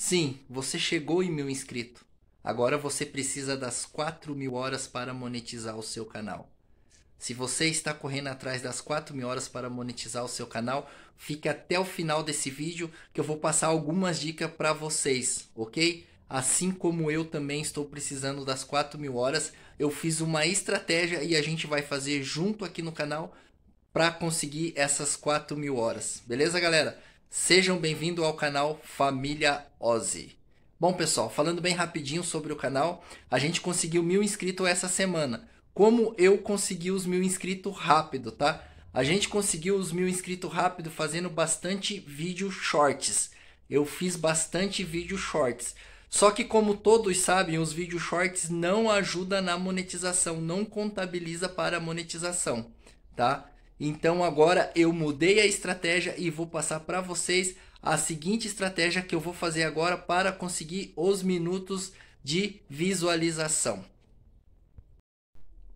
Sim, você chegou em mil inscrito. Agora você precisa das 4 mil horas para monetizar o seu canal. Se você está correndo atrás das 4 mil horas para monetizar o seu canal, fique até o final desse vídeo que eu vou passar algumas dicas para vocês, ok? Assim como eu também estou precisando das 4 mil horas, eu fiz uma estratégia e a gente vai fazer junto aqui no canal para conseguir essas 4 mil horas, beleza galera? Sejam bem-vindos ao canal Família Ozzy. Bom, pessoal, falando bem rapidinho sobre o canal, a gente conseguiu mil inscritos essa semana. Como eu consegui os mil inscritos rápido, tá? A gente conseguiu os mil inscritos rápido fazendo bastante vídeo shorts. Eu fiz bastante vídeo shorts. Só que como todos sabem, os vídeos shorts não ajuda na monetização, não contabiliza para a monetização, tá? Então agora eu mudei a estratégia e vou passar para vocês a seguinte estratégia que eu vou fazer agora para conseguir os minutos de visualização.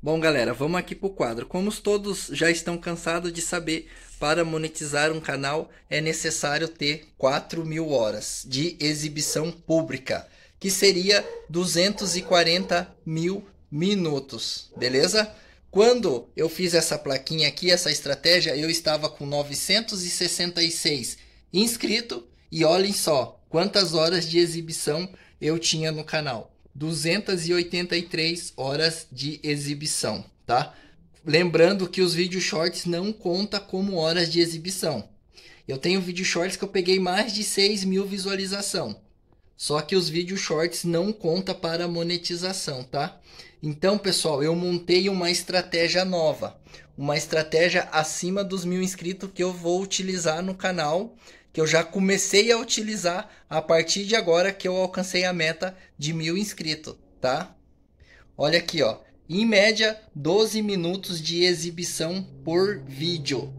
Bom, galera, vamos aqui para o quadro. Como todos já estão cansados de saber, para monetizar um canal é necessário ter 4 mil horas de exibição pública, que seria 240 mil minutos, beleza? Quando eu fiz essa plaquinha aqui, essa estratégia, eu estava com 966 inscrito e olhem só quantas horas de exibição eu tinha no canal. 283 horas de exibição, tá? Lembrando que os vídeos shorts não conta como horas de exibição. Eu tenho vídeos shorts que eu peguei mais de 6 mil visualizações. Só que os vídeos shorts não conta para monetização, tá? Então, pessoal, eu montei uma estratégia nova, uma estratégia acima dos mil inscritos que eu vou utilizar no canal, que eu já comecei a utilizar a partir de agora que eu alcancei a meta de mil inscritos, tá? Olha aqui, ó. Em média, 12 minutos de exibição por vídeo,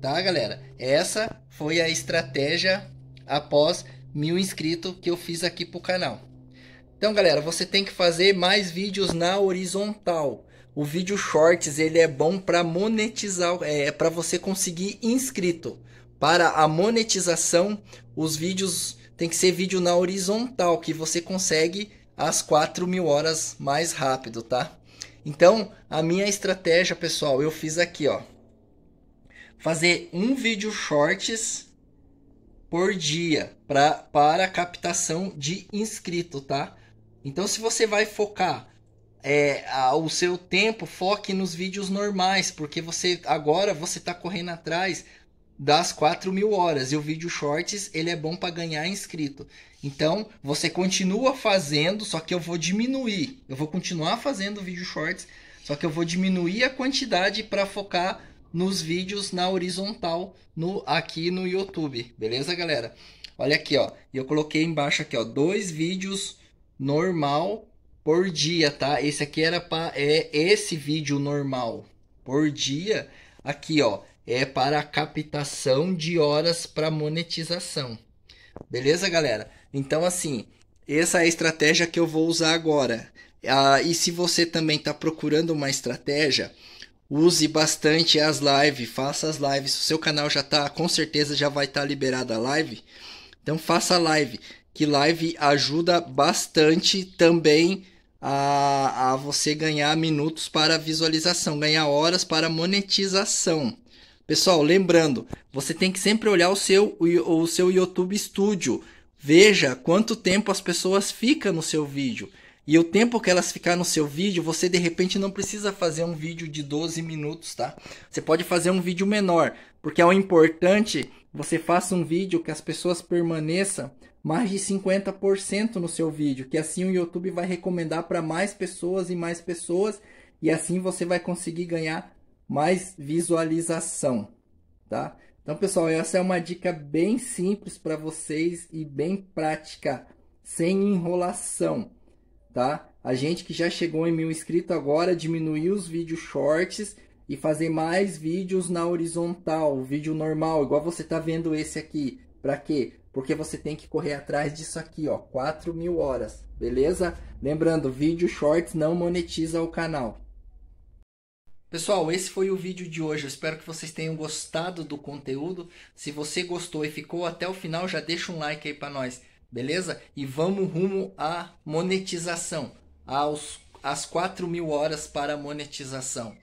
tá, galera? Essa foi a estratégia após mil inscritos que eu fiz aqui pro canal. Então, galera, você tem que fazer mais vídeos na horizontal. O vídeo shorts ele é bom para monetizar, é, é para você conseguir inscrito. Para a monetização, os vídeos tem que ser vídeo na horizontal que você consegue as 4 mil horas mais rápido, tá? Então, a minha estratégia, pessoal, eu fiz aqui, ó. Fazer um vídeo shorts por dia pra, para captação de inscrito, tá? Então, se você vai focar é, o seu tempo, foque nos vídeos normais, porque você agora você está correndo atrás das 4 mil horas e o vídeo shorts ele é bom para ganhar inscrito. Então você continua fazendo, só que eu vou diminuir. Eu vou continuar fazendo vídeo shorts, só que eu vou diminuir a quantidade para focar nos vídeos na horizontal no aqui no YouTube, beleza, galera? Olha aqui, ó. E eu coloquei embaixo aqui, ó, dois vídeos normal por dia, tá? Esse aqui era para é esse vídeo normal por dia aqui, ó, é para captação de horas para monetização. Beleza, galera? Então assim, essa é a estratégia que eu vou usar agora. Ah, e se você também está procurando uma estratégia, use bastante as lives, faça as lives. o seu canal já tá, com certeza já vai estar tá liberada a live. Então faça live, que live ajuda bastante também a, a você ganhar minutos para visualização, ganhar horas para monetização. Pessoal, lembrando, você tem que sempre olhar o seu, o, o seu YouTube Studio. Veja quanto tempo as pessoas ficam no seu vídeo. E o tempo que elas ficar no seu vídeo, você de repente não precisa fazer um vídeo de 12 minutos, tá? Você pode fazer um vídeo menor, porque é o importante você faça um vídeo que as pessoas permaneçam mais de 50% no seu vídeo, que assim o YouTube vai recomendar para mais pessoas e mais pessoas, e assim você vai conseguir ganhar mais visualização, tá? Então, pessoal, essa é uma dica bem simples para vocês e bem prática, sem enrolação tá? A gente que já chegou em mil inscritos agora, diminuir os vídeos shorts e fazer mais vídeos na horizontal, vídeo normal, igual você tá vendo esse aqui. Pra quê? Porque você tem que correr atrás disso aqui, ó, 4 mil horas, beleza? Lembrando, vídeo shorts não monetiza o canal. Pessoal, esse foi o vídeo de hoje. Eu espero que vocês tenham gostado do conteúdo. Se você gostou e ficou até o final, já deixa um like aí para nós beleza? E vamos rumo à monetização, aos, às 4 mil horas para monetização.